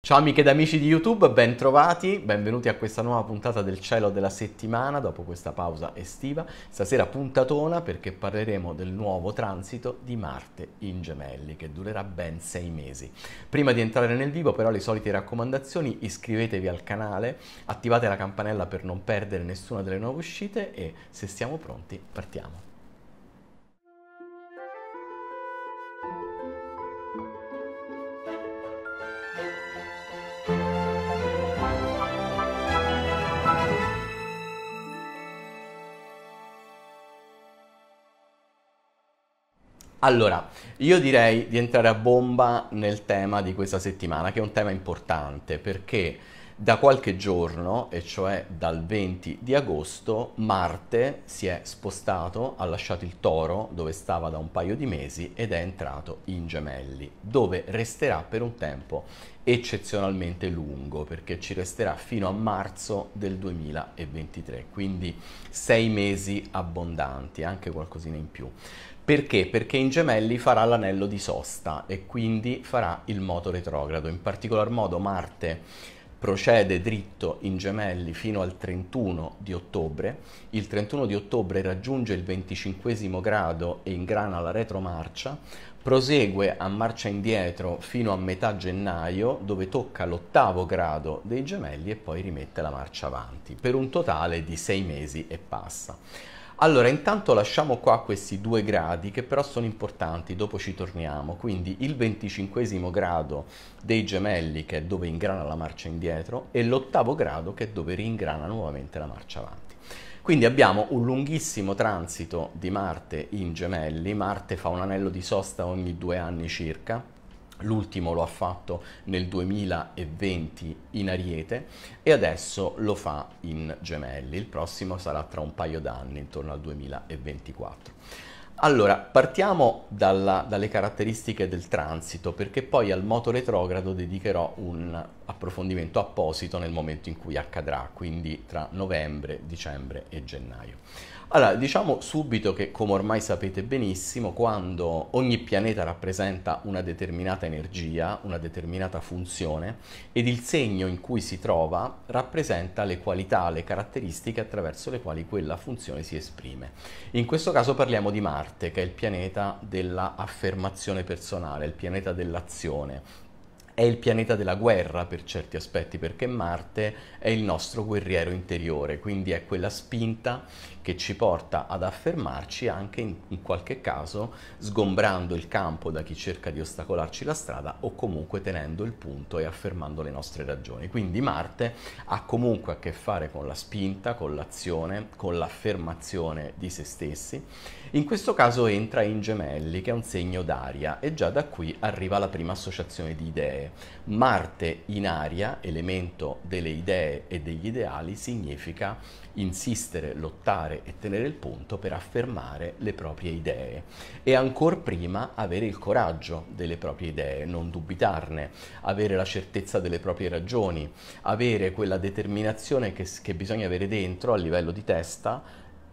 Ciao amiche ed amici di YouTube, ben trovati, benvenuti a questa nuova puntata del cielo della settimana dopo questa pausa estiva. Stasera puntatona perché parleremo del nuovo transito di Marte in gemelli che durerà ben sei mesi. Prima di entrare nel vivo però le solite raccomandazioni, iscrivetevi al canale, attivate la campanella per non perdere nessuna delle nuove uscite e se siamo pronti partiamo. Allora, io direi di entrare a bomba nel tema di questa settimana, che è un tema importante perché da qualche giorno, e cioè dal 20 di agosto, Marte si è spostato, ha lasciato il toro dove stava da un paio di mesi ed è entrato in gemelli, dove resterà per un tempo eccezionalmente lungo perché ci resterà fino a marzo del 2023, quindi sei mesi abbondanti, anche qualcosina in più. Perché? Perché in gemelli farà l'anello di sosta e quindi farà il moto retrogrado. In particolar modo Marte procede dritto in gemelli fino al 31 di ottobre. Il 31 di ottobre raggiunge il 25 grado e ingrana la retromarcia. Prosegue a marcia indietro fino a metà gennaio dove tocca l'ottavo grado dei gemelli e poi rimette la marcia avanti per un totale di sei mesi e passa. Allora, intanto lasciamo qua questi due gradi che però sono importanti, dopo ci torniamo. Quindi il venticinquesimo grado dei gemelli che è dove ingrana la marcia indietro e l'ottavo grado che è dove ringrana nuovamente la marcia avanti. Quindi abbiamo un lunghissimo transito di Marte in gemelli, Marte fa un anello di sosta ogni due anni circa, L'ultimo lo ha fatto nel 2020 in Ariete e adesso lo fa in Gemelli. Il prossimo sarà tra un paio d'anni, intorno al 2024. Allora, partiamo dalla, dalle caratteristiche del transito, perché poi al moto retrogrado dedicherò un approfondimento apposito nel momento in cui accadrà, quindi tra novembre, dicembre e gennaio. Allora, diciamo subito che, come ormai sapete benissimo, quando ogni pianeta rappresenta una determinata energia, una determinata funzione, ed il segno in cui si trova rappresenta le qualità, le caratteristiche attraverso le quali quella funzione si esprime. In questo caso parliamo di Marte Marte, che è il pianeta dell'affermazione personale, il pianeta dell'azione. È il pianeta della guerra per certi aspetti, perché Marte è il nostro guerriero interiore, quindi è quella spinta che ci porta ad affermarci anche in, in qualche caso sgombrando il campo da chi cerca di ostacolarci la strada o comunque tenendo il punto e affermando le nostre ragioni. Quindi Marte ha comunque a che fare con la spinta, con l'azione, con l'affermazione di se stessi in questo caso entra in gemelli, che è un segno d'aria, e già da qui arriva la prima associazione di idee. Marte in aria, elemento delle idee e degli ideali, significa insistere, lottare e tenere il punto per affermare le proprie idee e ancor prima avere il coraggio delle proprie idee, non dubitarne, avere la certezza delle proprie ragioni, avere quella determinazione che, che bisogna avere dentro a livello di testa,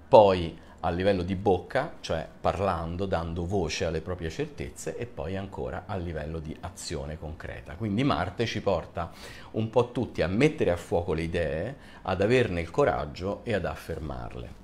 poi a livello di bocca, cioè parlando, dando voce alle proprie certezze e poi ancora a livello di azione concreta. Quindi Marte ci porta un po' tutti a mettere a fuoco le idee, ad averne il coraggio e ad affermarle.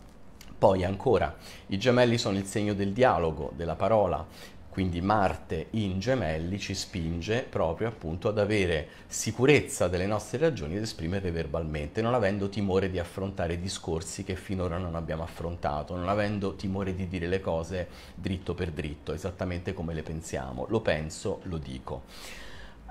Poi ancora, i gemelli sono il segno del dialogo, della parola, quindi Marte in gemelli ci spinge proprio appunto ad avere sicurezza delle nostre ragioni ed esprimerle verbalmente, non avendo timore di affrontare discorsi che finora non abbiamo affrontato, non avendo timore di dire le cose dritto per dritto, esattamente come le pensiamo. Lo penso, lo dico.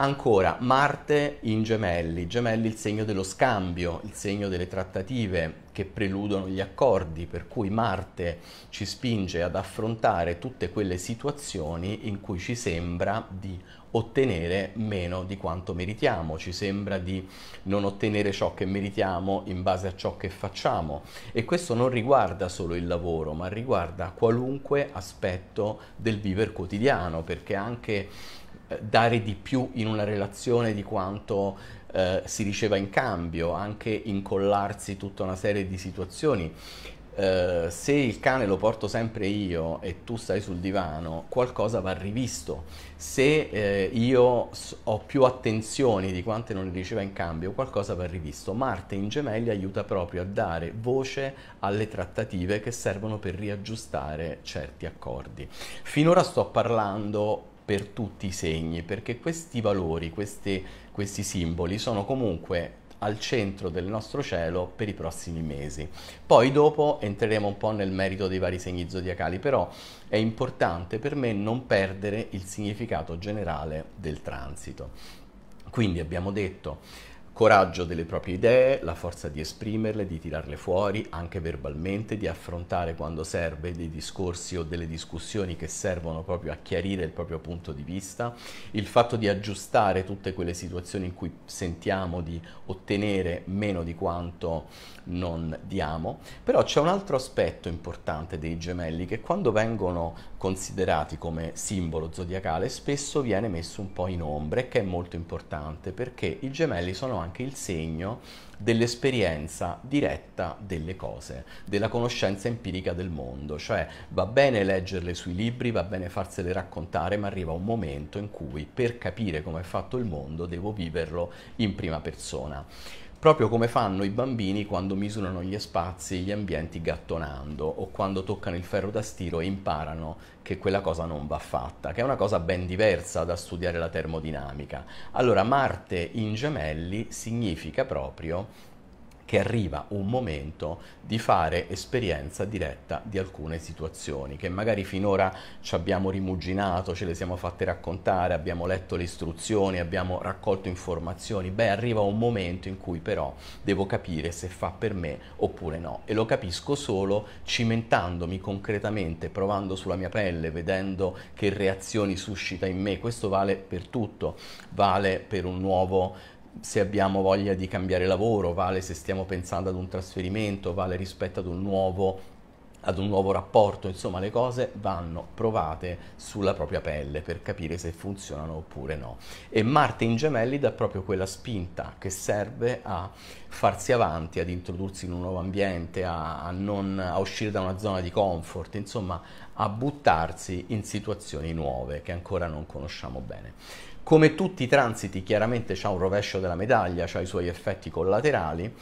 Ancora, Marte in gemelli, gemelli il segno dello scambio, il segno delle trattative che preludono gli accordi, per cui Marte ci spinge ad affrontare tutte quelle situazioni in cui ci sembra di ottenere meno di quanto meritiamo, ci sembra di non ottenere ciò che meritiamo in base a ciò che facciamo e questo non riguarda solo il lavoro, ma riguarda qualunque aspetto del viver quotidiano, perché anche dare di più in una relazione di quanto eh, si riceva in cambio, anche incollarsi tutta una serie di situazioni. Eh, se il cane lo porto sempre io e tu stai sul divano, qualcosa va rivisto. Se eh, io ho più attenzioni di quante non riceva in cambio, qualcosa va rivisto. Marte in gemelli aiuta proprio a dare voce alle trattative che servono per riaggiustare certi accordi. Finora sto parlando per tutti i segni, perché questi valori, questi, questi simboli sono comunque al centro del nostro cielo per i prossimi mesi. Poi dopo entreremo un po' nel merito dei vari segni zodiacali, però è importante per me non perdere il significato generale del transito. Quindi abbiamo detto coraggio delle proprie idee, la forza di esprimerle, di tirarle fuori anche verbalmente, di affrontare quando serve dei discorsi o delle discussioni che servono proprio a chiarire il proprio punto di vista, il fatto di aggiustare tutte quelle situazioni in cui sentiamo di ottenere meno di quanto non diamo, però c'è un altro aspetto importante dei gemelli che quando vengono considerati come simbolo zodiacale spesso viene messo un po' in ombra ombre che è molto importante perché i gemelli sono anche anche il segno dell'esperienza diretta delle cose, della conoscenza empirica del mondo, cioè va bene leggerle sui libri, va bene farsele raccontare, ma arriva un momento in cui per capire come è fatto il mondo devo viverlo in prima persona proprio come fanno i bambini quando misurano gli spazi, gli ambienti gattonando o quando toccano il ferro da stiro e imparano che quella cosa non va fatta, che è una cosa ben diversa da studiare la termodinamica. Allora Marte in gemelli significa proprio che arriva un momento di fare esperienza diretta di alcune situazioni che magari finora ci abbiamo rimuginato, ce le siamo fatte raccontare, abbiamo letto le istruzioni, abbiamo raccolto informazioni. Beh, arriva un momento in cui però devo capire se fa per me oppure no e lo capisco solo cimentandomi concretamente, provando sulla mia pelle, vedendo che reazioni suscita in me. Questo vale per tutto, vale per un nuovo se abbiamo voglia di cambiare lavoro, vale se stiamo pensando ad un trasferimento, vale rispetto ad un nuovo ad un nuovo rapporto, insomma le cose vanno provate sulla propria pelle per capire se funzionano oppure no. E Marte in gemelli dà proprio quella spinta che serve a farsi avanti, ad introdursi in un nuovo ambiente, a, a, non, a uscire da una zona di comfort, insomma a buttarsi in situazioni nuove che ancora non conosciamo bene. Come tutti i transiti chiaramente ha un rovescio della medaglia, ha i suoi effetti collaterali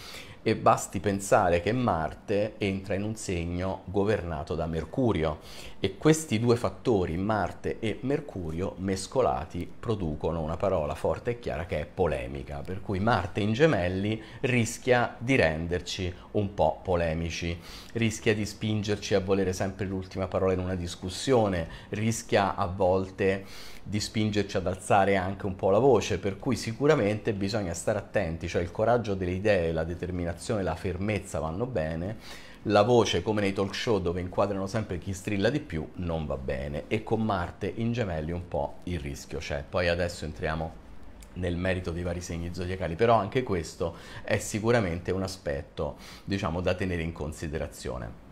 e basti pensare che Marte entra in un segno governato da Mercurio e questi due fattori, Marte e Mercurio, mescolati producono una parola forte e chiara che è polemica, per cui Marte in gemelli rischia di renderci un po' polemici, rischia di spingerci a volere sempre l'ultima parola in una discussione, rischia a volte di spingerci ad alzare anche un po' la voce, per cui sicuramente bisogna stare attenti, cioè il coraggio delle idee, la determinazione determinazione la fermezza vanno bene, la voce come nei talk show dove inquadrano sempre chi strilla di più non va bene e con Marte in gemelli un po' il rischio c'è. Poi adesso entriamo nel merito dei vari segni zodiacali, però anche questo è sicuramente un aspetto, diciamo, da tenere in considerazione.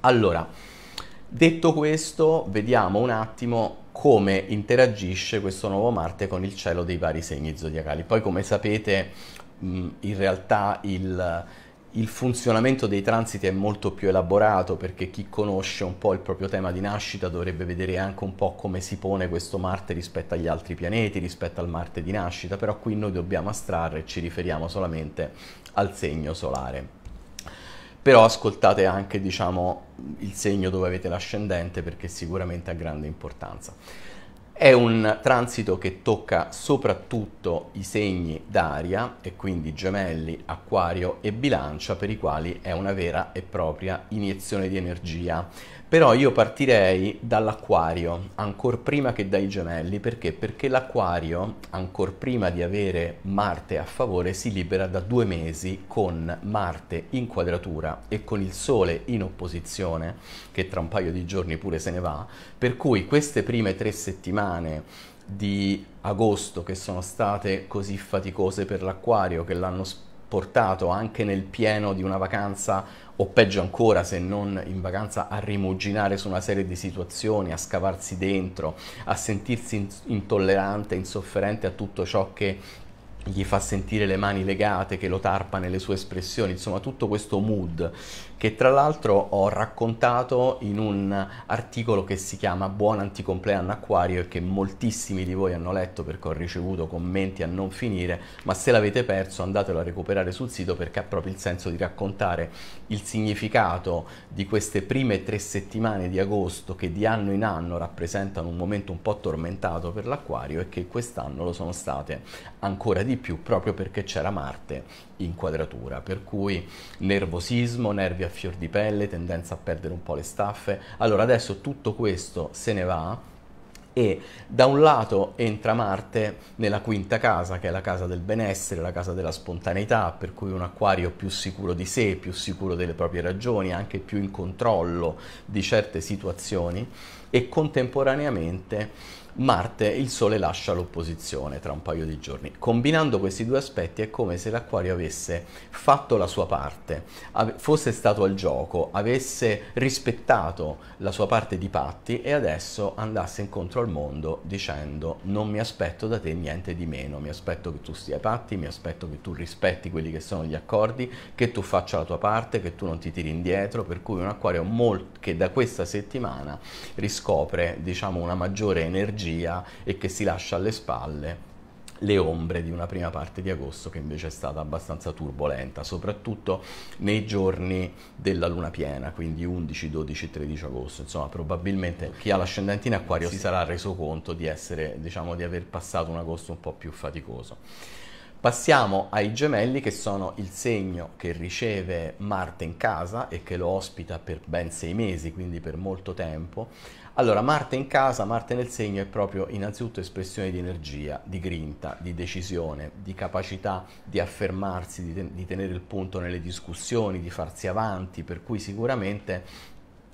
Allora, detto questo, vediamo un attimo come interagisce questo nuovo Marte con il cielo dei vari segni zodiacali. Poi, come sapete, in realtà il, il funzionamento dei transiti è molto più elaborato perché chi conosce un po' il proprio tema di nascita dovrebbe vedere anche un po' come si pone questo Marte rispetto agli altri pianeti, rispetto al Marte di nascita, però qui noi dobbiamo astrarre e ci riferiamo solamente al segno solare. Però ascoltate anche diciamo, il segno dove avete l'ascendente perché sicuramente ha grande importanza. È un transito che tocca soprattutto i segni d'aria e quindi gemelli, acquario e bilancia per i quali è una vera e propria iniezione di energia. Però io partirei dall'acquario, ancora prima che dai gemelli, perché? Perché l'acquario, ancora prima di avere Marte a favore, si libera da due mesi con Marte in quadratura e con il Sole in opposizione, che tra un paio di giorni pure se ne va, per cui queste prime tre settimane settimane di agosto che sono state così faticose per l'acquario che l'hanno portato anche nel pieno di una vacanza o peggio ancora se non in vacanza a rimuginare su una serie di situazioni, a scavarsi dentro, a sentirsi intollerante, insofferente a tutto ciò che gli fa sentire le mani legate, che lo tarpa nelle sue espressioni, insomma tutto questo mood che tra l'altro ho raccontato in un articolo che si chiama Buon anticompleanno acquario e che moltissimi di voi hanno letto perché ho ricevuto commenti a non finire, ma se l'avete perso andatelo a recuperare sul sito perché ha proprio il senso di raccontare il significato di queste prime tre settimane di agosto che di anno in anno rappresentano un momento un po' tormentato per l'acquario e che quest'anno lo sono state ancora di più proprio perché c'era Marte in quadratura, per cui nervosismo, nervi affetti, fior di pelle, tendenza a perdere un po' le staffe. Allora adesso tutto questo se ne va e da un lato entra Marte nella quinta casa, che è la casa del benessere, la casa della spontaneità, per cui un acquario più sicuro di sé, più sicuro delle proprie ragioni, anche più in controllo di certe situazioni e contemporaneamente Marte il Sole lascia l'opposizione tra un paio di giorni. Combinando questi due aspetti è come se l'Aquario avesse fatto la sua parte, fosse stato al gioco, avesse rispettato la sua parte di patti e adesso andasse incontro al mondo dicendo non mi aspetto da te niente di meno, mi aspetto che tu stia ai patti, mi aspetto che tu rispetti quelli che sono gli accordi, che tu faccia la tua parte, che tu non ti tiri indietro, per cui un Aquario che da questa settimana riscopre diciamo una maggiore energia energia e che si lascia alle spalle le ombre di una prima parte di agosto che invece è stata abbastanza turbolenta, soprattutto nei giorni della luna piena, quindi 11, 12, 13 agosto. Insomma, probabilmente chi ha l'ascendente in acquario si sarà reso conto di, essere, diciamo, di aver passato un agosto un po' più faticoso. Passiamo ai gemelli che sono il segno che riceve Marte in casa e che lo ospita per ben sei mesi, quindi per molto tempo. Allora, Marte in casa, Marte nel segno è proprio innanzitutto espressione di energia, di grinta, di decisione, di capacità di affermarsi, di, ten- di tenere il punto nelle discussioni, di farsi avanti, per cui sicuramente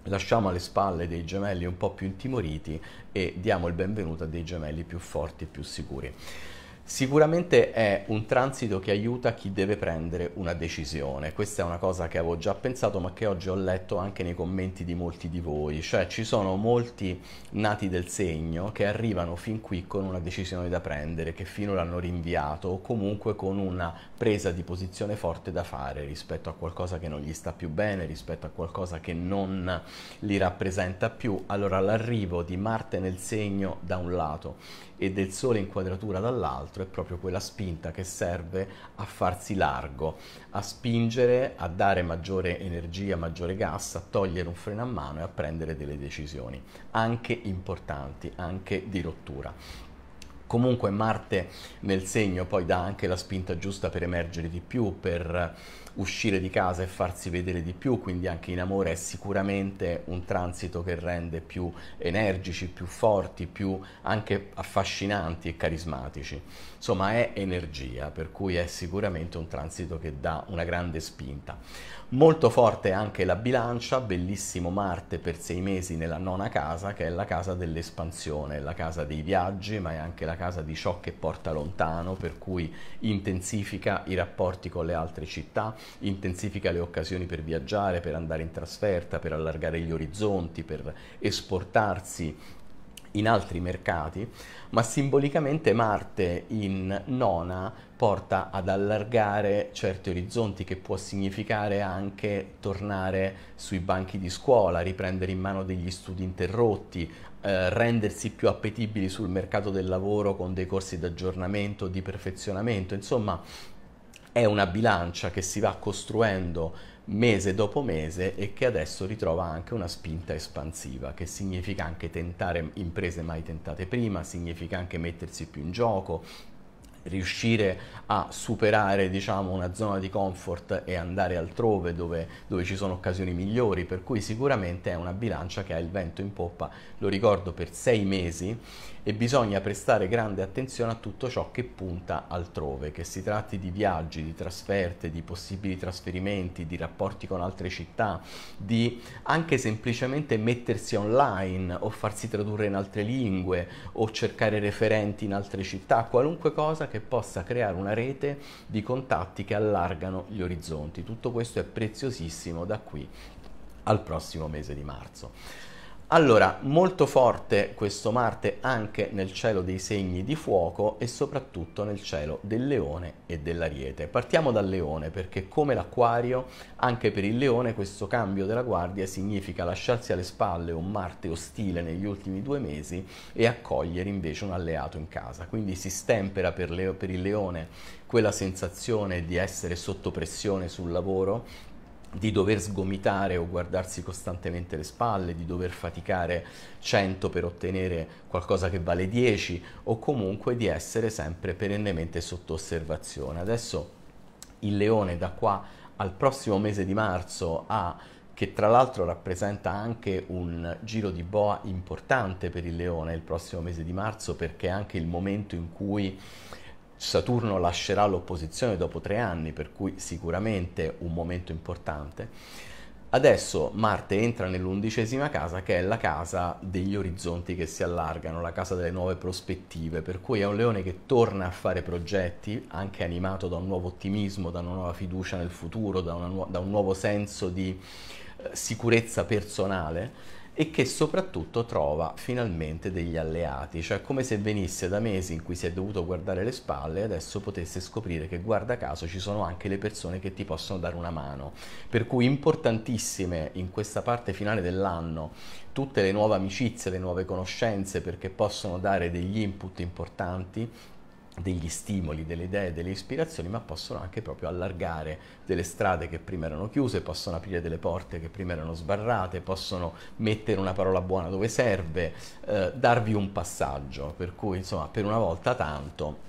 lasciamo alle spalle dei gemelli un po' più intimoriti e diamo il benvenuto a dei gemelli più forti e più sicuri. Sicuramente è un transito che aiuta chi deve prendere una decisione, questa è una cosa che avevo già pensato ma che oggi ho letto anche nei commenti di molti di voi, cioè ci sono molti nati del segno che arrivano fin qui con una decisione da prendere, che fino l'hanno rinviato o comunque con una presa di posizione forte da fare rispetto a qualcosa che non gli sta più bene, rispetto a qualcosa che non li rappresenta più, allora l'arrivo di Marte nel segno da un lato e del Sole in quadratura dall'altro, l'altro è proprio quella spinta che serve a farsi largo, a spingere, a dare maggiore energia, maggiore gas, a togliere un freno a mano e a prendere delle decisioni, anche importanti, anche di rottura. Comunque Marte nel segno poi dà anche la spinta giusta per emergere di più, per uscire di casa e farsi vedere di più, quindi anche in amore è sicuramente un transito che rende più energici, più forti, più anche affascinanti e carismatici. Insomma è energia, per cui è sicuramente un transito che dà una grande spinta. Molto forte anche la bilancia, bellissimo Marte per sei mesi nella nona casa, che è la casa dell'espansione, la casa dei viaggi, ma è anche la casa di ciò che porta lontano, per cui intensifica i rapporti con le altre città, intensifica le occasioni per viaggiare, per andare in trasferta, per allargare gli orizzonti, per esportarsi in altri mercati, ma simbolicamente Marte in nona porta ad allargare certi orizzonti che può significare anche tornare sui banchi di scuola, riprendere in mano degli studi interrotti, eh, rendersi più appetibili sul mercato del lavoro con dei corsi di aggiornamento, di perfezionamento, insomma è una bilancia che si va costruendo mese dopo mese e che adesso ritrova anche una spinta espansiva, che significa anche tentare imprese mai tentate prima, significa anche mettersi più in gioco, riuscire a superare diciamo, una zona di comfort e andare altrove dove, dove, ci sono occasioni migliori, per cui sicuramente è una bilancia che ha il vento in poppa, lo ricordo, per sei mesi e bisogna prestare grande attenzione a tutto ciò che punta altrove, che si tratti di viaggi, di trasferte, di possibili trasferimenti, di rapporti con altre città, di anche semplicemente mettersi online o farsi tradurre in altre lingue o cercare referenti in altre città, qualunque cosa che possa creare una rete di contatti che allargano gli orizzonti. Tutto questo è preziosissimo da qui al prossimo mese di marzo. Allora, molto forte questo Marte anche nel cielo dei segni di fuoco e soprattutto nel cielo del leone e dell'ariete. Partiamo dal leone perché come l'acquario, anche per il leone questo cambio della guardia significa lasciarsi alle spalle un Marte ostile negli ultimi due mesi e accogliere invece un alleato in casa. Quindi si stempera per, le- per il leone quella sensazione di essere sotto pressione sul lavoro, di dover sgomitare o guardarsi costantemente le spalle, di dover faticare 100 per ottenere qualcosa che vale 10 o comunque di essere sempre perennemente sotto osservazione. Adesso il leone da qua al prossimo mese di marzo ha che tra l'altro rappresenta anche un giro di boa importante per il leone il prossimo mese di marzo perché è anche il momento in cui Saturno lascerà l'opposizione dopo tre anni, per cui sicuramente un momento importante. Adesso Marte entra nell'undicesima casa, che è la casa degli orizzonti che si allargano, la casa delle nuove prospettive, per cui è un leone che torna a fare progetti, anche animato da un nuovo ottimismo, da una nuova fiducia nel futuro, da, nu- da un nuovo senso di eh, sicurezza personale e che soprattutto trova finalmente degli alleati, cioè come se venisse da mesi in cui si è dovuto guardare le spalle e adesso potesse scoprire che guarda caso ci sono anche le persone che ti possono dare una mano. Per cui importantissime in questa parte finale dell'anno tutte le nuove amicizie, le nuove conoscenze perché possono dare degli input importanti degli stimoli, delle idee, delle ispirazioni, ma possono anche proprio allargare delle strade che prima erano chiuse, possono aprire delle porte che prima erano sbarrate, possono mettere una parola buona dove serve, eh, darvi un passaggio, per cui insomma per una volta tanto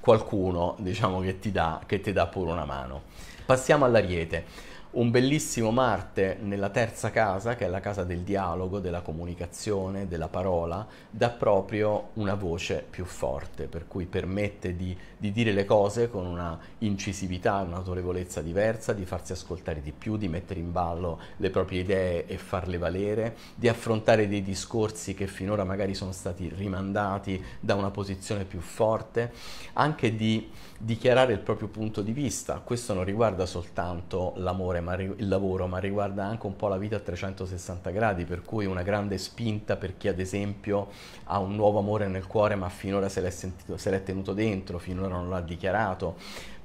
qualcuno diciamo che ti dà, che ti dà pure una mano. Passiamo all'ariete un bellissimo Marte nella terza casa, che è la casa del dialogo, della comunicazione, della parola, dà proprio una voce più forte, per cui permette di di dire le cose con una incisività, un'autorevolezza diversa, di farsi ascoltare di più, di mettere in ballo le proprie idee e farle valere, di affrontare dei discorsi che finora magari sono stati rimandati da una posizione più forte, anche di dichiarare il proprio punto di vista. Questo non riguarda soltanto l'amore, ma ri- il lavoro, ma riguarda anche un po' la vita a 360 gradi, per cui una grande spinta per chi ad esempio ha un nuovo amore nel cuore ma finora se l'è, sentito, se l'è tenuto dentro, finora ancora non l'ha dichiarato,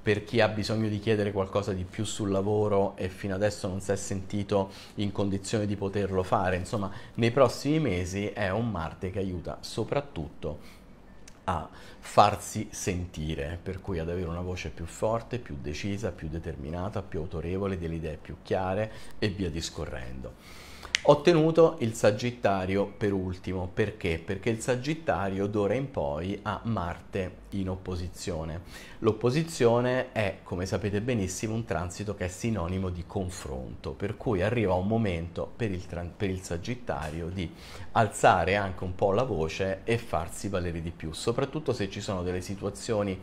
per chi ha bisogno di chiedere qualcosa di più sul lavoro e fino adesso non si è sentito in condizione di poterlo fare. Insomma, nei prossimi mesi è un Marte che aiuta soprattutto a farsi sentire, per cui ad avere una voce più forte, più decisa, più determinata, più autorevole, delle idee più chiare e via discorrendo. Ho tenuto il Sagittario per ultimo, perché? Perché il Sagittario d'ora in poi ha Marte in opposizione. L'opposizione è, come sapete benissimo, un transito che è sinonimo di confronto, per cui arriva un momento per il, per il Sagittario di alzare anche un po' la voce e farsi valere di più, soprattutto se ci sono delle situazioni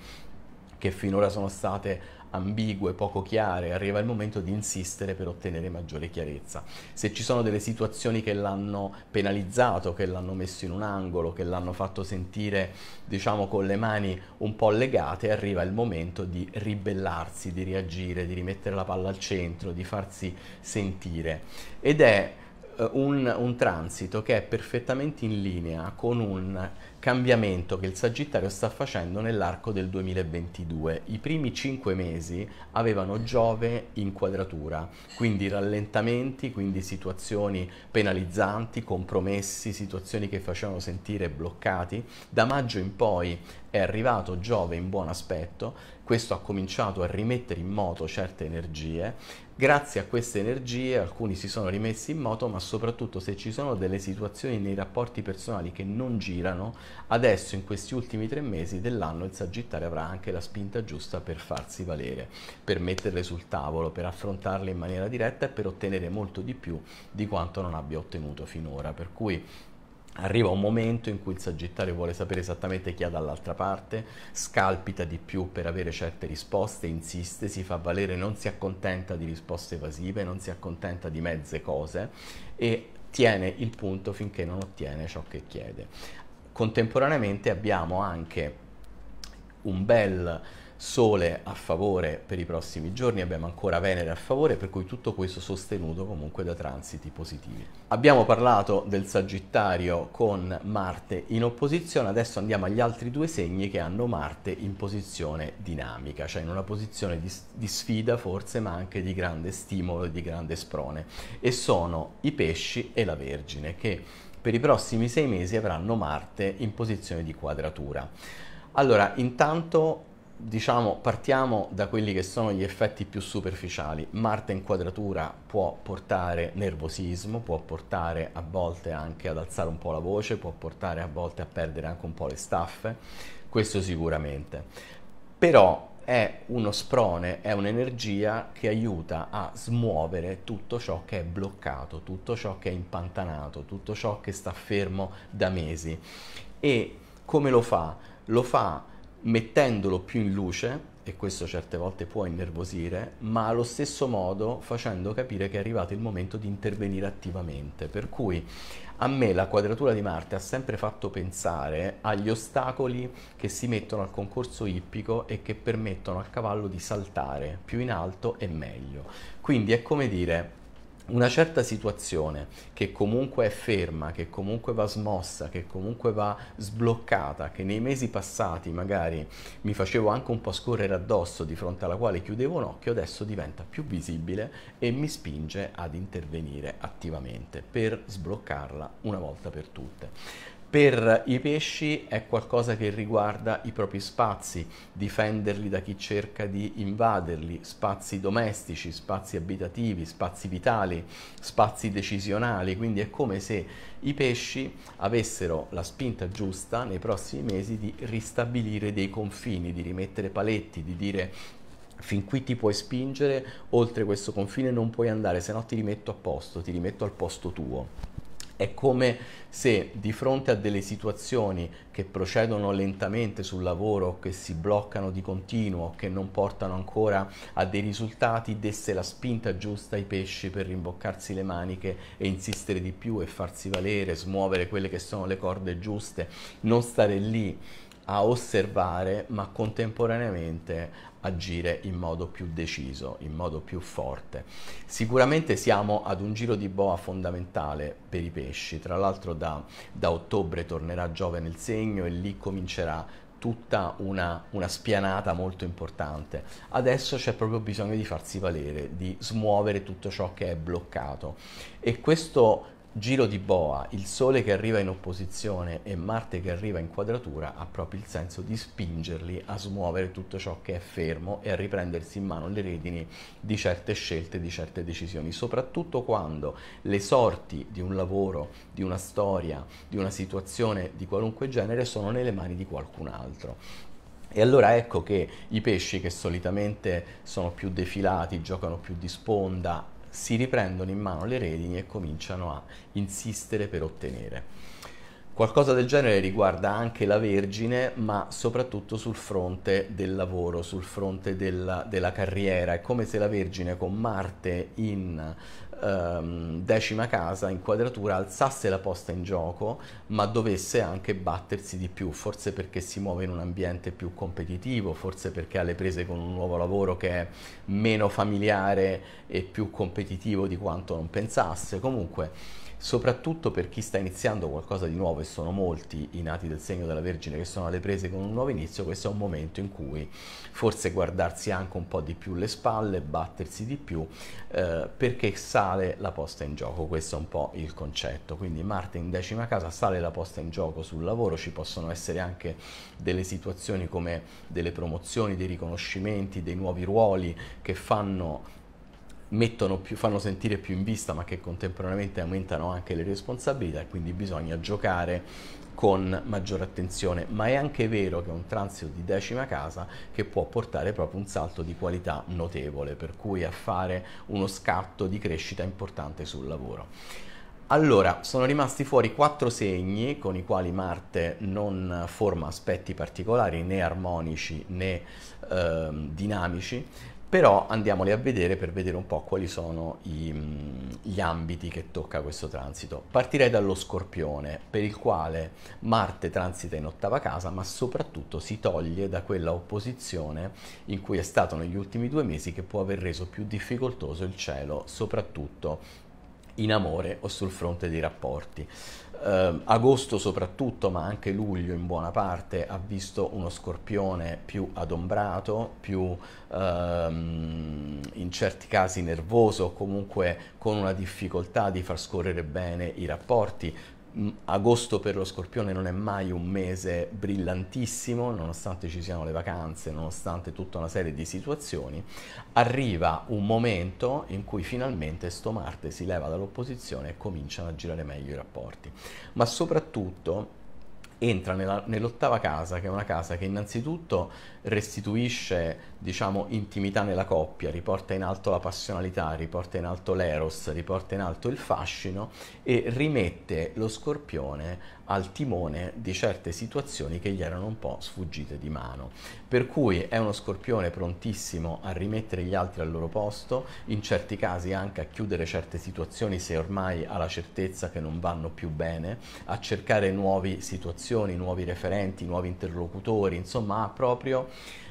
che finora sono state ambigue, poco chiare, arriva il momento di insistere per ottenere maggiore chiarezza. Se ci sono delle situazioni che l'hanno penalizzato, che l'hanno messo in un angolo, che l'hanno fatto sentire, diciamo, con le mani un po' legate, arriva il momento di ribellarsi, di reagire, di rimettere la palla al centro, di farsi sentire. Ed è eh, un, un transito che è perfettamente in linea con un cambiamento che il Sagittario sta facendo nell'arco del 2022. I primi cinque mesi avevano Giove in quadratura, quindi rallentamenti, quindi situazioni penalizzanti, compromessi, situazioni che facevano sentire bloccati. Da maggio in poi è arrivato Giove in buon aspetto, questo ha cominciato a rimettere in moto certe energie Grazie a queste energie alcuni si sono rimessi in moto, ma soprattutto se ci sono delle situazioni nei rapporti personali che non girano, adesso in questi ultimi tre mesi dell'anno il Sagittario avrà anche la spinta giusta per farsi valere, per metterle sul tavolo, per affrontarle in maniera diretta e per ottenere molto di più di quanto non abbia ottenuto finora. Per cui Arriva un momento in cui il Sagittario vuole sapere esattamente chi ha dall'altra parte, scalpita di più per avere certe risposte, insiste, si fa valere, non si accontenta di risposte evasive, non si accontenta di mezze cose e tiene il punto finché non ottiene ciò che chiede. Contemporaneamente abbiamo anche un bel Sole a favore per i prossimi giorni, abbiamo ancora Venere a favore, per cui tutto questo sostenuto comunque da transiti positivi. Abbiamo parlato del Sagittario con Marte in opposizione, adesso andiamo agli altri due segni che hanno Marte in posizione dinamica, cioè in una posizione di, di sfida forse, ma anche di grande stimolo e di grande sprone, e sono i pesci e la Vergine che per i prossimi sei mesi avranno Marte in posizione di quadratura. Allora, intanto diciamo, partiamo da quelli che sono gli effetti più superficiali. Marte in quadratura può portare nervosismo, può portare a volte anche ad alzare un po' la voce, può portare a volte a perdere anche un po' le staffe, questo sicuramente. Però è uno sprone, è un'energia che aiuta a smuovere tutto ciò che è bloccato, tutto ciò che è impantanato, tutto ciò che sta fermo da mesi. E come lo fa? Lo fa mettendolo più in luce, e questo certe volte può innervosire, ma allo stesso modo facendo capire che è arrivato il momento di intervenire attivamente. Per cui a me la quadratura di Marte ha sempre fatto pensare agli ostacoli che si mettono al concorso ippico e che permettono al cavallo di saltare più in alto e meglio. Quindi è come dire una certa situazione che comunque è ferma, che comunque va smossa, che comunque va sbloccata, che nei mesi passati magari mi facevo anche un po' scorrere addosso di fronte alla quale chiudevo un occhio, adesso diventa più visibile e mi spinge ad intervenire attivamente per sbloccarla una volta per tutte per i pesci è qualcosa che riguarda i propri spazi, difenderli da chi cerca di invaderli, spazi domestici, spazi abitativi, spazi vitali, spazi decisionali, quindi è come se i pesci avessero la spinta giusta nei prossimi mesi di ristabilire dei confini, di rimettere paletti, di dire fin qui ti puoi spingere, oltre questo confine non puoi andare, se no ti rimetto a posto, ti rimetto al posto tuo. È come se di fronte a delle situazioni che procedono lentamente sul lavoro, che si bloccano di continuo, che non portano ancora a dei risultati, desse la spinta giusta ai pesci per rimboccarsi le maniche e insistere di più e farsi valere, smuovere quelle che sono le corde giuste, non stare lì a osservare ma contemporaneamente agire in modo più deciso, in modo più forte. Sicuramente siamo ad un giro di boa fondamentale per i pesci, tra l'altro da, da ottobre tornerà Giove nel segno e lì comincerà tutta una, una, spianata molto importante. Adesso c'è proprio bisogno di farsi valere, di smuovere tutto ciò che è bloccato e questo Giro di boa, il Sole che arriva in opposizione e Marte che arriva in quadratura ha proprio il senso di spingerli a smuovere tutto ciò che è fermo e a riprendersi in mano le redini di certe scelte, di certe decisioni, soprattutto quando le sorti di un lavoro, di una storia, di una situazione di qualunque genere sono nelle mani di qualcun altro. E allora ecco che i pesci che solitamente sono più defilati, giocano più di sponda, si riprendono in mano le redini e cominciano a insistere per ottenere. Qualcosa del genere riguarda anche la Vergine, ma soprattutto sul fronte del lavoro, sul fronte della, della carriera. È come se la Vergine con Marte in ehm, decima casa, inquadratura, alzasse la posta in gioco, ma dovesse anche battersi di più, forse perché si muove in un ambiente più competitivo, forse perché ha le prese con un nuovo lavoro che è meno familiare e più competitivo di quanto non pensasse. Comunque soprattutto per chi sta iniziando qualcosa di nuovo e sono molti i nati del segno della Vergine che sono alle prese con un nuovo inizio, questo è un momento in cui forse guardarsi anche un po' di più le spalle, battersi di più, eh, perché sale la posta in gioco, questo è un po' il concetto. Quindi Marte in decima casa sale la posta in gioco sul lavoro, ci possono essere anche delle situazioni come delle promozioni, dei riconoscimenti, dei nuovi ruoli che fanno mettono più, fanno sentire più in vista ma che contemporaneamente aumentano anche le responsabilità quindi bisogna giocare con maggiore attenzione, ma è anche vero che è un transito di decima casa che può portare proprio un salto di qualità notevole, per cui a fare uno scatto di crescita importante sul lavoro. Allora, sono rimasti fuori quattro segni con i quali Marte non forma aspetti particolari né armonici né eh, dinamici, però andiamoli a vedere per vedere un po' quali sono i, mm, gli ambiti che tocca questo transito. Partirei dallo scorpione, per il quale Marte transita in ottava casa, ma soprattutto si toglie da quella opposizione in cui è stato negli ultimi due mesi che può aver reso più difficoltoso il cielo, soprattutto in amore o sul fronte dei rapporti eh, agosto soprattutto, ma anche luglio in buona parte, ha visto uno scorpione più adombrato, più ehm, in certi casi nervoso, comunque con una difficoltà di far scorrere bene i rapporti, agosto per lo scorpione non è mai un mese brillantissimo, nonostante ci siano le vacanze, nonostante tutta una serie di situazioni, arriva un momento in cui finalmente sto Marte si leva dall'opposizione e cominciano a girare meglio i rapporti. Ma soprattutto entra nella, nell'ottava casa, che è una casa che innanzitutto restituisce, diciamo, intimità nella coppia, riporta in alto la passionalità, riporta in alto l'eros, riporta in alto il fascino e rimette lo scorpione al timone di certe situazioni che gli erano un po' sfuggite di mano. Per cui è uno scorpione prontissimo a rimettere gli altri al loro posto, in certi casi anche a chiudere certe situazioni se ormai ha la certezza che non vanno più bene, a cercare nuove situazioni, nuovi referenti, nuovi interlocutori, insomma ha proprio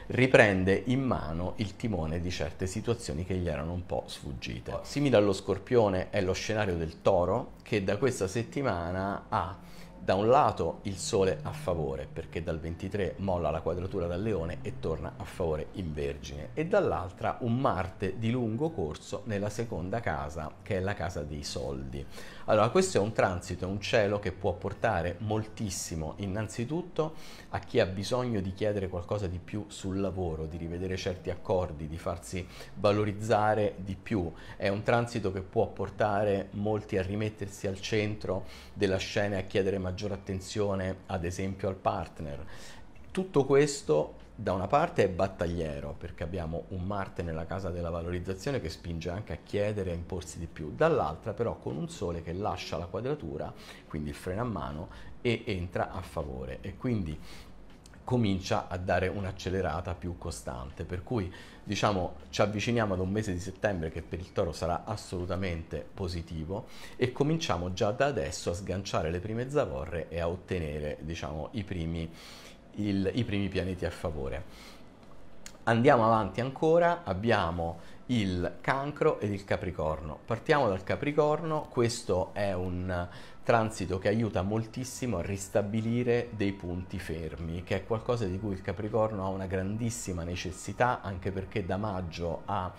riprende in mano il timone di certe situazioni che gli erano un po' sfuggite. Simile allo scorpione è lo scenario del toro che da questa settimana ha da un lato il Sole a favore, perché dal 23 molla la quadratura dal Leone e torna a favore in Vergine, e dall'altra un Marte di lungo corso nella seconda casa, che è la casa dei soldi. Allora, questo è un transito, è un cielo che può portare moltissimo, innanzitutto a chi ha bisogno di chiedere qualcosa di più sul lavoro, di rivedere certi accordi, di farsi valorizzare di più. È un transito che può portare molti a rimettersi al centro della scena e a chiedere magari maggiore attenzione ad esempio al partner. Tutto questo da una parte è battagliero perché abbiamo un Marte nella casa della valorizzazione che spinge anche a chiedere e a imporsi di più, dall'altra però con un Sole che lascia la quadratura, quindi il freno a mano, e entra a favore e quindi comincia a dare un'accelerata più costante, per cui diciamo ci avviciniamo ad un mese di settembre che per il toro sarà assolutamente positivo e cominciamo già da adesso a sganciare le prime zavorre e a ottenere diciamo i primi, il, i primi pianeti a favore. Andiamo avanti ancora, abbiamo il cancro ed il capricorno. Partiamo dal capricorno, questo è un transito che aiuta moltissimo a ristabilire dei punti fermi, che è qualcosa di cui il Capricorno ha una grandissima necessità, anche perché da maggio ha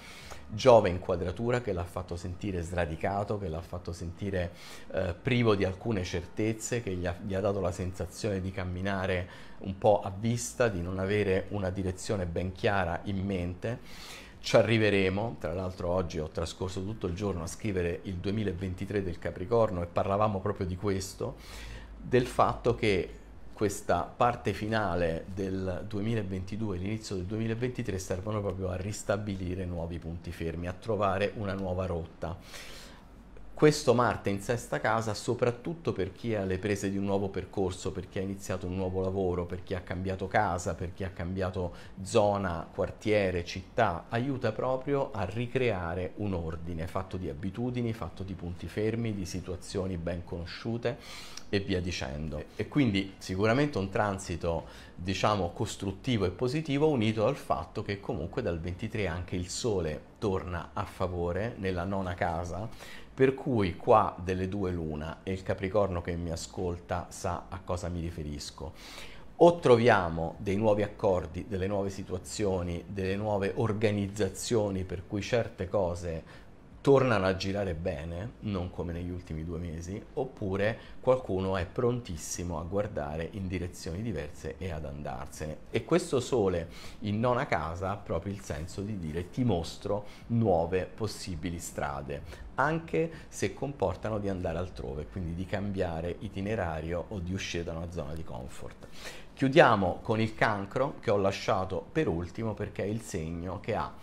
Giove in quadratura che l'ha fatto sentire sradicato, che l'ha fatto sentire eh, privo di alcune certezze, che gli ha, gli ha dato la sensazione di camminare un po' a vista, di non avere una direzione ben chiara in mente ci arriveremo, tra l'altro oggi ho trascorso tutto il giorno a scrivere il 2023 del Capricorno e parlavamo proprio di questo, del fatto che questa parte finale del 2022 l'inizio del 2023 servono proprio a ristabilire nuovi punti fermi, a trovare una nuova rotta. Questo Marte in sesta casa, soprattutto per chi ha le prese di un nuovo percorso, per chi ha iniziato un nuovo lavoro, per chi ha cambiato casa, per chi ha cambiato zona, quartiere, città, aiuta proprio a ricreare un ordine fatto di abitudini, fatto di punti fermi, di situazioni ben conosciute e via dicendo. E quindi sicuramente un transito, diciamo, costruttivo e positivo unito al fatto che comunque dal 23 anche il Sole torna a favore nella nona casa per cui qua delle due l'una e il Capricorno che mi ascolta sa a cosa mi riferisco. O troviamo dei nuovi accordi, delle nuove situazioni, delle nuove organizzazioni per cui certe cose tornano a girare bene, non come negli ultimi due mesi, oppure qualcuno è prontissimo a guardare in direzioni diverse e ad andarsene. E questo sole in nona casa ha proprio il senso di dire ti mostro nuove possibili strade, anche se comportano di andare altrove, quindi di cambiare itinerario o di uscire da una zona di comfort. Chiudiamo con il cancro che ho lasciato per ultimo perché è il segno che ha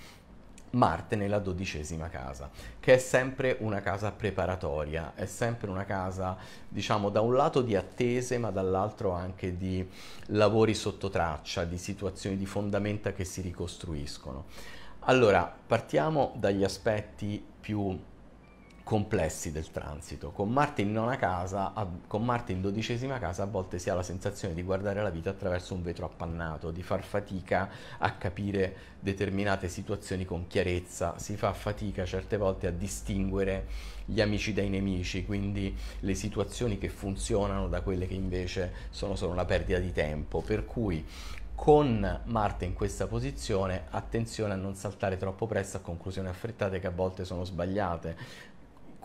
Marte nella dodicesima casa, che è sempre una casa preparatoria, è sempre una casa, diciamo, da un lato di attese, ma dall'altro anche di lavori sotto traccia, di situazioni di fondamenta che si ricostruiscono. Allora, partiamo dagli aspetti più complessi del transito. Con Martin, nona casa, a, con Martin dodicesima casa a volte si ha la sensazione di guardare la vita attraverso un vetro appannato, di far fatica a capire determinate situazioni con chiarezza, si fa fatica certe volte a distinguere gli amici dai nemici, quindi le situazioni che funzionano da quelle che invece sono solo una perdita di tempo. Per cui con Marte in questa posizione, attenzione a non saltare troppo presto a conclusioni affrettate che a volte sono sbagliate.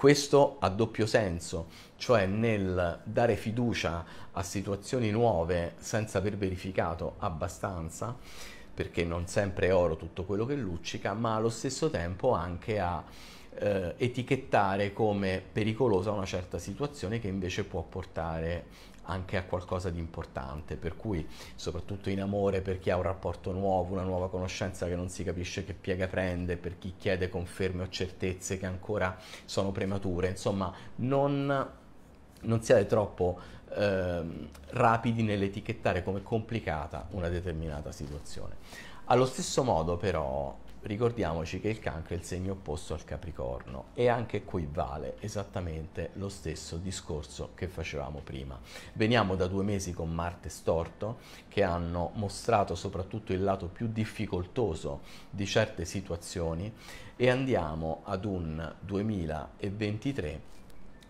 Questo ha doppio senso, cioè nel dare fiducia a situazioni nuove senza aver verificato abbastanza, perché non sempre è oro tutto quello che luccica, ma allo stesso tempo anche a eh, etichettare come pericolosa una certa situazione che invece può portare anche a qualcosa di importante, per cui soprattutto in amore per chi ha un rapporto nuovo, una nuova conoscenza che non si capisce che piega prende, per chi chiede conferme o certezze che ancora sono premature, insomma non, non siate troppo eh, rapidi nell'etichettare come complicata una determinata situazione. Allo stesso modo però ricordiamoci che il cancro è il segno opposto al capricorno e anche qui vale esattamente lo stesso discorso che facevamo prima. Veniamo da due mesi con Marte storto che hanno mostrato soprattutto il lato più difficoltoso di certe situazioni e andiamo ad un 2023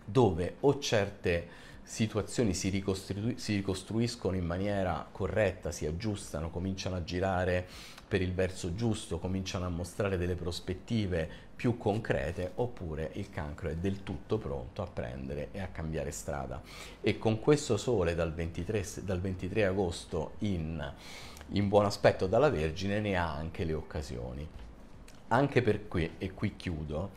dove o certe situazioni si, ricostrui- si, ricostruiscono in maniera corretta, si aggiustano, cominciano a girare per il verso giusto, cominciano a mostrare delle prospettive più concrete, oppure il cancro è del tutto pronto a prendere e a cambiare strada. E con questo sole dal 23, dal 23 agosto in, in buon aspetto dalla Vergine ne ha anche le occasioni. Anche per qui, e qui chiudo,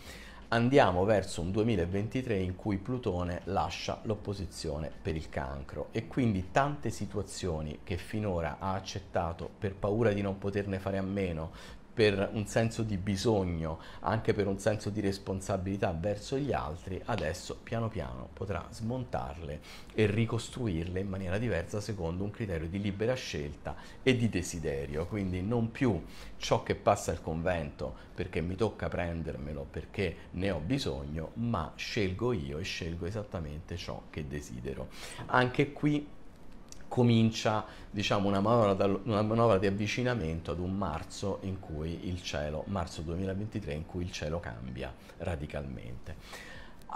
andiamo verso un 2023 in cui Plutone lascia l'opposizione per il cancro e quindi tante situazioni che finora ha accettato per paura di non poterne fare a meno, per un senso di bisogno, anche per un senso di responsabilità verso gli altri, adesso piano piano potrà smontarle e ricostruirle in maniera diversa secondo un criterio di libera scelta e di desiderio, quindi non più ciò che passa al convento perché mi tocca prendermelo perché ne ho bisogno, ma scelgo io e scelgo esattamente ciò che desidero. Anche qui comincia diciamo, una, manovra, una, manovra di avvicinamento ad un marzo in cui il cielo, marzo 2023, in cui il cielo cambia radicalmente.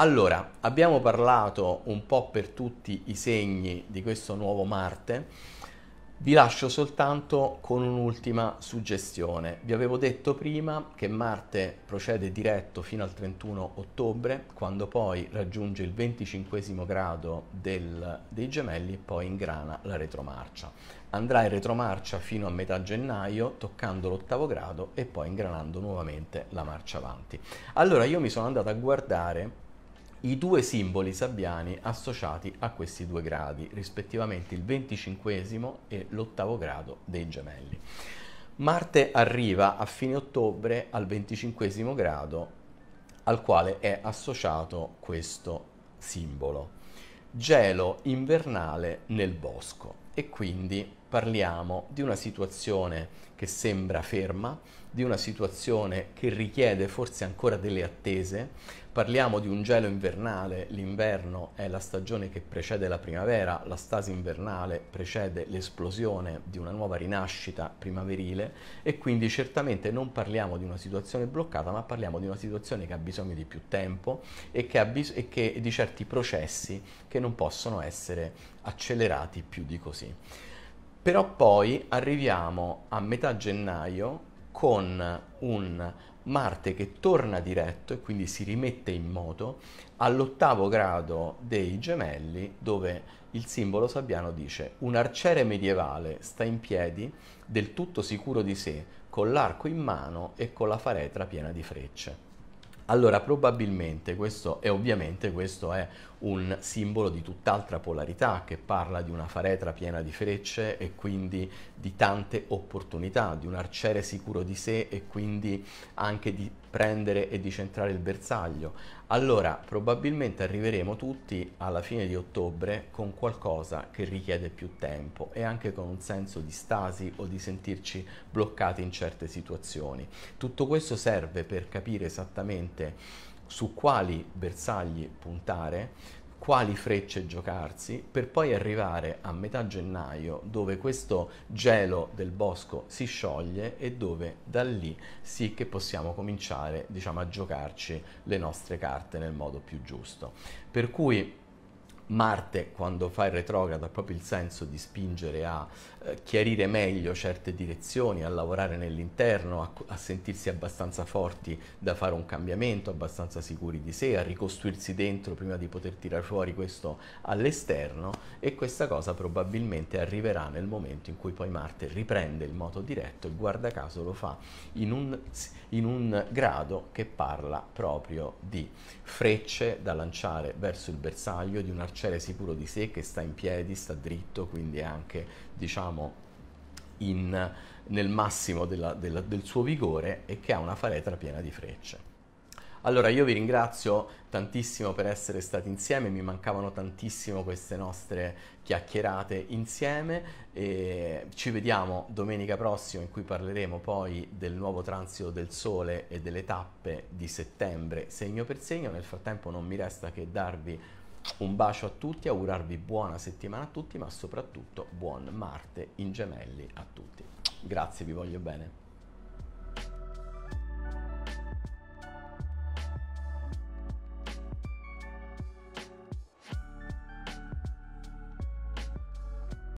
Allora, abbiamo parlato un po' per tutti i segni di questo nuovo Marte vi lascio soltanto con un'ultima suggestione. Vi avevo detto prima che Marte procede diretto fino al 31 ottobre, quando poi raggiunge il 25 grado del, dei gemelli, poi ingrana la retromarcia. Andrà in retromarcia fino a metà gennaio, toccando l'ottavo grado e poi ingranando nuovamente la marcia avanti. Allora io mi sono andato a guardare i due simboli sabbiani associati a questi due gradi, rispettivamente il venticinquesimo e l'ottavo grado dei gemelli. Marte arriva a fine ottobre al venticinquesimo grado al quale è associato questo simbolo. Gelo invernale nel bosco e quindi parliamo di una situazione che sembra ferma, di una situazione che richiede forse ancora delle attese, Parliamo di un gelo invernale, l'inverno è la stagione che precede la primavera, la stasi invernale precede l'esplosione di una nuova rinascita primaverile e quindi certamente non parliamo di una situazione bloccata, ma parliamo di una situazione che ha bisogno di più tempo e, che bis- e che, di certi processi che non possono essere accelerati più di così. Però poi arriviamo a metà gennaio con un Marte che torna diretto e quindi si rimette in moto all'ottavo grado dei gemelli dove il simbolo sabbiano dice un arciere medievale sta in piedi del tutto sicuro di sé con l'arco in mano e con la faretra piena di frecce allora probabilmente questo è ovviamente questo è un simbolo di tutt'altra polarità che parla di una faretra piena di frecce e quindi di tante opportunità, di un arciere sicuro di sé e quindi anche di prendere e di centrare il bersaglio. Allora probabilmente arriveremo tutti alla fine di ottobre con qualcosa che richiede più tempo e anche con un senso di stasi o di sentirci bloccati in certe situazioni. Tutto questo serve per capire esattamente su quali bersagli puntare quali frecce giocarsi per poi arrivare a metà gennaio dove questo gelo del bosco si scioglie e dove da lì sì che possiamo cominciare diciamo, a giocarci le nostre carte nel modo più giusto. Per cui Marte quando fa il retrogrado ha proprio il senso di spingere a eh, chiarire meglio certe direzioni, a lavorare nell'interno, a, a, sentirsi abbastanza forti da fare un cambiamento, abbastanza sicuri di sé, a ricostruirsi dentro prima di poter tirare fuori questo all'esterno e questa cosa probabilmente arriverà nel momento in cui poi Marte riprende il moto diretto e guarda caso lo fa in un, in un grado che parla proprio di frecce da lanciare verso il bersaglio, di un arciere sicuro di sé che sta in piedi, sta dritto, quindi è anche diciamo, in, nel massimo della, della, del suo vigore e che ha una faretra piena di frecce. Allora io vi ringrazio tantissimo per essere stati insieme, mi mancavano tantissimo queste nostre chiacchierate insieme e ci vediamo domenica prossima in cui parleremo poi del nuovo transito del sole e delle tappe di settembre segno per segno. Nel frattempo non mi resta che darvi un bacio a tutti, augurarvi buona settimana a tutti, ma soprattutto buon Marte in gemelli a tutti. Grazie, vi voglio bene.